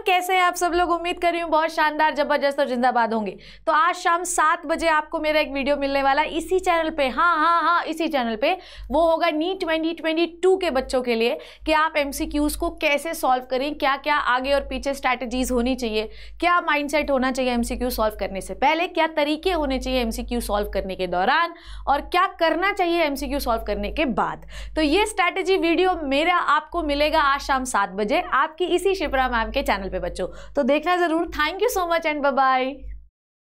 everyone कैसे हैं आप सब लोग उम्मीद कर रही हूँ बहुत शानदार जबरदस्त और जिंदाबाद होंगे तो आज शाम सात बजे आपको मेरा एक वीडियो मिलने वाला है इसी चैनल पे हाँ हाँ हाँ इसी चैनल पे वो होगा नी ट्वेंटी ट्वेंटी टू के बच्चों के लिए कि आप एम को कैसे सॉल्व करें क्या क्या आगे और पीछे स्ट्रैटेजीज होनी चाहिए क्या माइंड होना चाहिए एम सॉल्व करने से पहले क्या तरीके होने चाहिए एम सॉल्व करने के दौरान और क्या करना चाहिए एम सॉल्व करने के बाद तो ये स्ट्रैटेजी वीडियो मेरा आपको मिलेगा आज शाम सात बजे आपकी इसी शिप्रा मैम के चैनल चैनल पे बच्चों तो देखना ज़रूर thank you so much and bye